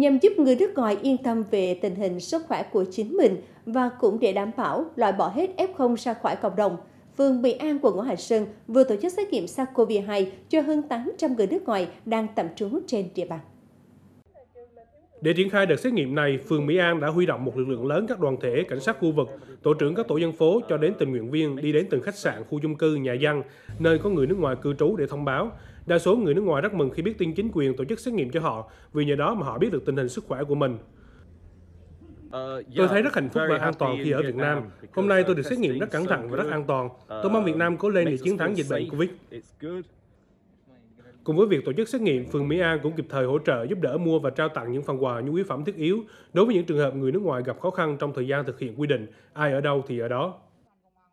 nhằm giúp người nước ngoài yên tâm về tình hình sức khỏe của chính mình và cũng để đảm bảo loại bỏ hết F0 ra khỏi cộng đồng. Phường Mỹ An, quận Ngũ Hành Sơn vừa tổ chức xét nghiệm SARS-CoV-2 cho hơn 800 người nước ngoài đang tạm trú trên địa bàn. Để triển khai đợt xét nghiệm này, phường Mỹ An đã huy động một lực lượng lớn các đoàn thể, cảnh sát khu vực, tổ trưởng các tổ dân phố cho đến tình nguyện viên đi đến từng khách sạn, khu chung cư, nhà dân, nơi có người nước ngoài cư trú để thông báo. Đa số người nước ngoài rất mừng khi biết tin chính quyền tổ chức xét nghiệm cho họ, vì nhờ đó mà họ biết được tình hình sức khỏe của mình. Ờ, tôi dạ, thấy rất hạnh phúc và an toàn khi ở Việt Nam. Hôm nay ờ, tôi được xét nghiệm rất cẩn thận và rất an toàn. Tôi mong ờ, Việt Nam cố lên để chiến thắng dịch bệnh Covid. Cùng với việc tổ chức xét nghiệm, phường Mỹ An cũng kịp thời hỗ trợ giúp đỡ mua và trao tặng những phần quà nhu yếu phẩm thiết yếu đối với những trường hợp người nước ngoài gặp khó khăn trong thời gian thực hiện quy định, ai ở đâu thì ở đó.